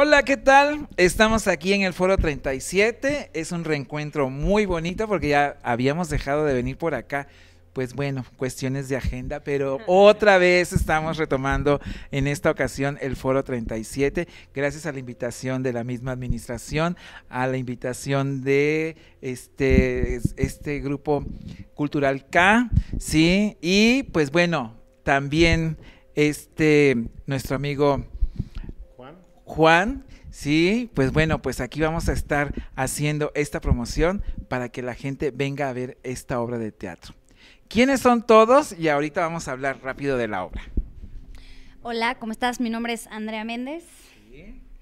Hola, ¿qué tal? Estamos aquí en el Foro 37. Es un reencuentro muy bonito porque ya habíamos dejado de venir por acá. Pues bueno, cuestiones de agenda, pero otra vez estamos retomando en esta ocasión el Foro 37, gracias a la invitación de la misma administración, a la invitación de este, este grupo cultural K, ¿sí? Y pues bueno, también este, nuestro amigo Juan, sí, pues bueno, pues aquí vamos a estar haciendo esta promoción para que la gente venga a ver esta obra de teatro. ¿Quiénes son todos? Y ahorita vamos a hablar rápido de la obra. Hola, ¿cómo estás? Mi nombre es Andrea Méndez.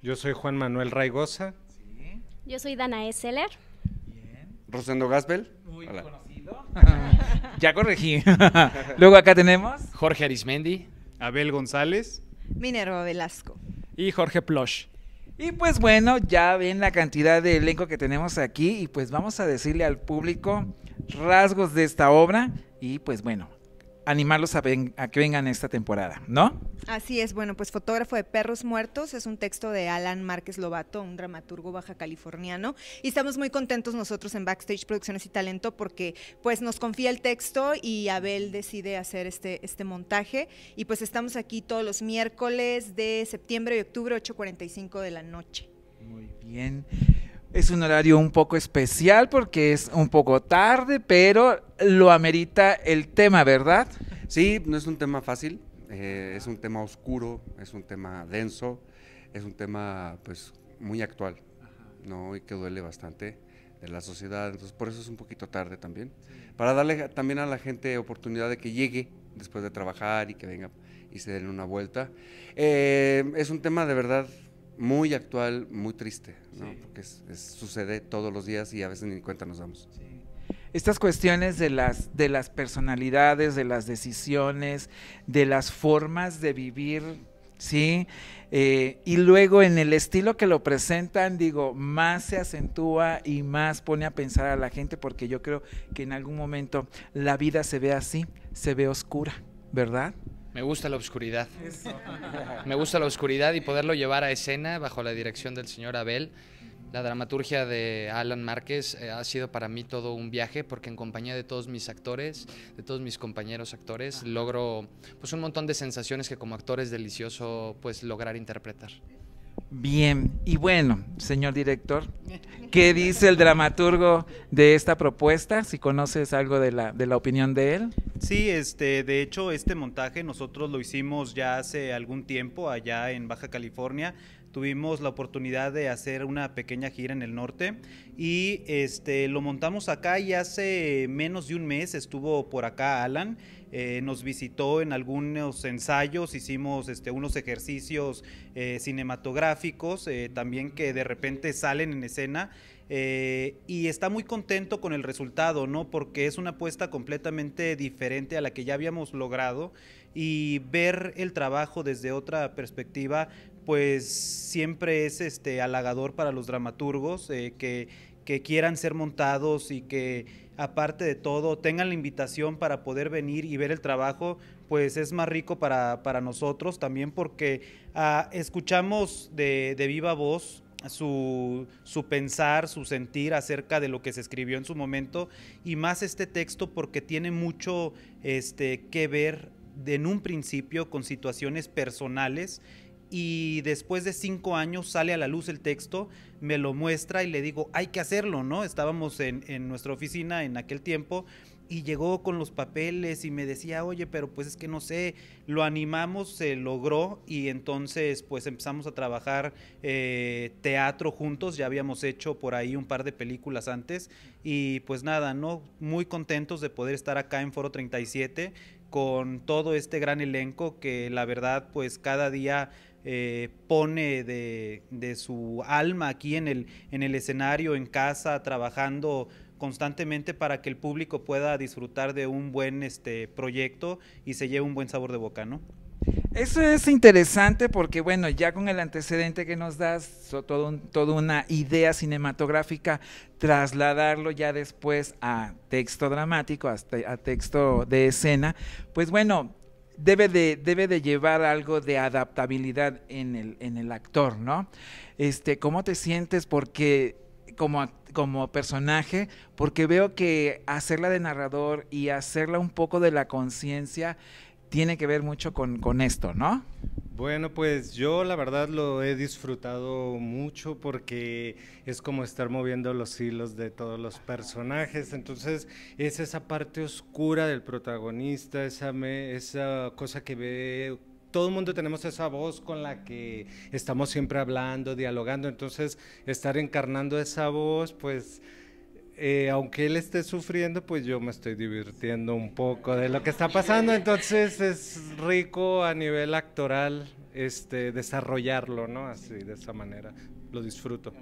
Yo soy Juan Manuel Raigosa. Yo soy Danae Seller. Bien. Rosendo Gaspel. Muy conocido. ya corregí. Luego acá tenemos. Jorge Arismendi. Abel González. Minerva Velasco y Jorge Plush. Y pues bueno, ya ven la cantidad de elenco que tenemos aquí y pues vamos a decirle al público rasgos de esta obra y pues bueno, animarlos a, a, que vengan esta temporada, ¿no? Así es, bueno, pues Fotógrafo de Perros Muertos es un texto de Alan Márquez Lobato, un dramaturgo baja californiano, y estamos muy contentos nosotros en Backstage Producciones y Talento porque pues nos confía el texto y Abel decide hacer este, este montaje y pues estamos aquí todos los miércoles de septiembre y octubre, 8.45 de la noche. Muy bien. Es un horario un poco especial porque es un poco tarde, pero lo amerita el tema, ¿verdad? Sí, no es un tema fácil, eh, es un tema oscuro, es un tema denso, es un tema pues muy actual, ¿no? Y que duele bastante de la sociedad, entonces por eso es un poquito tarde también, para darle también a la gente oportunidad de que llegue después de trabajar y que venga y se den una vuelta. Eh, es un tema de verdad muy actual, muy triste, porque sucede todos los días y a veces ni cuenta nos damos. Estas cuestiones de las, de las personalidades, de las decisiones, de las formas de vivir, ¿sí? Eh, y luego en el estilo que lo presentan, digo, más se acentúa y más pone a pensar a la gente, porque yo creo que en algún momento la vida se ve así, se ve oscura, ¿verdad? Me gusta la oscuridad. Me gusta la oscuridad y poderlo llevar a escena bajo la dirección del señor Abel. La dramaturgia de Alan Márquez eh, ha sido para mí todo un viaje porque en compañía de todos mis actores, de todos mis compañeros actores, logro pues un montón de sensaciones que como actor es delicioso pues lograr interpretar. Bien, y bueno, señor director, ¿qué dice el dramaturgo de esta propuesta? Si conoces algo de la, de la opinión de él. Sí, este, de hecho, este montaje nosotros lo hicimos ya hace algún tiempo allá en Baja California tuvimos la oportunidad de hacer una pequeña gira en el norte y este, lo montamos acá y hace menos de un mes estuvo por acá Alan. Eh, nos visitó en algunos ensayos, hicimos este, unos ejercicios eh, cinematográficos eh, también que de repente salen en escena. y está muy contento con el resultado, ¿no? Porque es una apuesta completamente diferente a la que ya habíamos logrado y ver el trabajo desde otra perspectiva pues siempre es este halagador para los dramaturgos eh, que, quieran ser montados y que aparte de todo tengan la invitación para poder venir y ver el trabajo, pues es más rico para, nosotros también porque ah, escuchamos de, viva voz su, pensar, su sentir acerca de lo que se escribió en su momento y más este texto porque tiene mucho este, que ver en un principio con situaciones personales y después de cinco años sale a la luz el texto, me lo muestra y le digo, hay que hacerlo, ¿no? Estábamos en, en nuestra oficina en aquel tiempo y llegó con los papeles y me decía, oye, pero pues es que no sé, lo animamos, se logró y entonces pues empezamos a trabajar eh, teatro juntos, ya habíamos hecho por ahí un par de películas antes y pues nada, ¿no? Muy contentos de poder estar acá en Foro 37 con todo este gran elenco que la verdad pues cada día eh, pone de, de, su alma aquí en el, en el escenario, en casa, trabajando constantemente para que el público pueda disfrutar de un buen este, proyecto y se lleve un buen sabor de boca, ¿no? Eso es interesante porque, bueno, ya con el antecedente que nos das, todo toda una idea cinematográfica, trasladarlo ya después a texto dramático, hasta a texto de escena, pues bueno, debe de, debe de llevar algo de adaptabilidad en el, en el actor, ¿no? Este, ¿Cómo te sientes? Porque como, personaje, porque veo que hacerla de narrador y hacerla un poco de la conciencia tiene que ver mucho con, con esto, ¿no? Bueno, pues yo la verdad lo he disfrutado mucho porque es como estar moviendo los hilos de todos los personajes. Entonces es esa parte oscura del protagonista, esa, esa cosa que ve todo el mundo tenemos esa voz con la que estamos siempre hablando, dialogando, entonces estar encarnando esa voz, pues... Eh, aunque él esté sufriendo, pues yo me estoy divirtiendo un poco de lo que está pasando, entonces es rico a nivel actoral este, desarrollarlo, ¿no? Así, de esa manera, lo disfruto.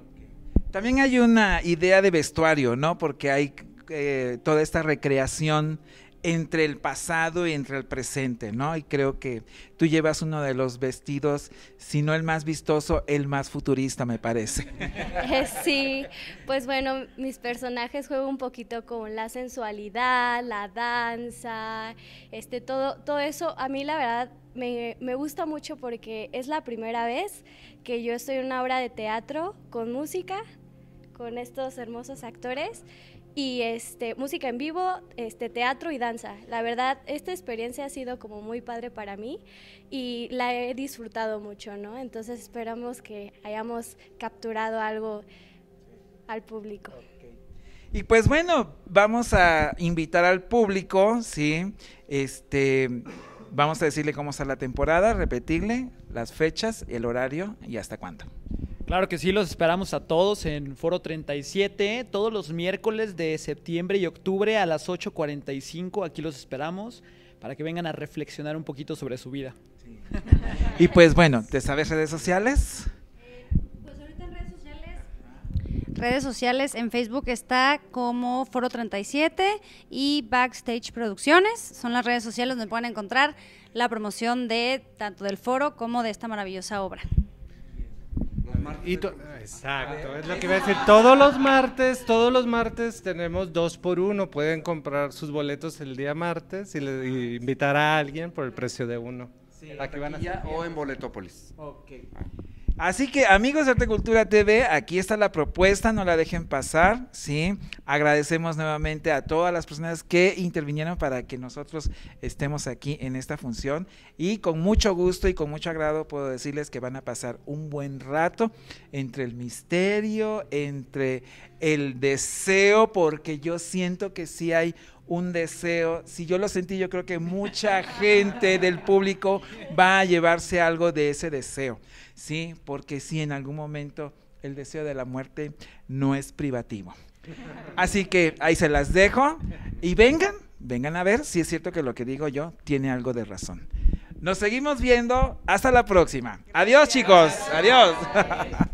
También hay una idea de vestuario, ¿no? Porque hay eh, toda esta recreación entre el pasado y entre el presente, ¿no? Y creo que tú llevas uno de los vestidos, si no el más vistoso, el más futurista, me parece. Eh, sí, pues bueno, mis personajes juegan un poquito con la sensualidad, la danza, este, todo, todo eso. A mí la verdad me, me gusta mucho porque es la primera vez que yo estoy en una obra de teatro con música, con estos hermosos actores y este música en vivo, este teatro y danza. La verdad, esta experiencia ha sido como muy padre para mí y la he disfrutado mucho, ¿no? Entonces esperamos que hayamos capturado algo al público. Y pues bueno, vamos a invitar al público, sí, este vamos a decirle cómo está la temporada, repetirle las fechas, el horario y hasta cuándo. Claro que sí, los esperamos a todos en Foro 37, todos los miércoles de septiembre y octubre a las 8.45. Aquí los esperamos para que vengan a reflexionar un poquito sobre su vida. y pues bueno, ¿te sabes pues redes sociales? redes sociales. En Facebook está como Foro 37 y Backstage Producciones. Son las redes sociales donde pueden encontrar la promoción de tanto del foro como de esta maravillosa obra. Exacto, es lo que iba a decir. Todos los martes, todos los martes tenemos dos por uno. Pueden comprar sus boletos el día martes y, le, invitar a alguien por el precio de uno. Aquí van a o en Boletópolis. Ok. Ah. Así que amigos de Arte Cultura TV, aquí está la propuesta, no la dejen pasar, ¿sí? Agradecemos nuevamente a todas las personas que intervinieron para que nosotros estemos aquí en esta función y con mucho gusto y con mucho agrado puedo decirles que van a pasar un buen rato entre el misterio, entre el deseo, porque yo siento que sí hay un deseo. Si yo lo sentí, yo creo que mucha gente del público va a llevarse algo de ese deseo, ¿sí? Porque si en algún momento el deseo de la muerte no es privativo. Así que ahí se las dejo y vengan, vengan a ver si es cierto que lo que digo yo tiene algo de razón. Nos seguimos viendo. Hasta la próxima. Adiós, chicos. Adiós.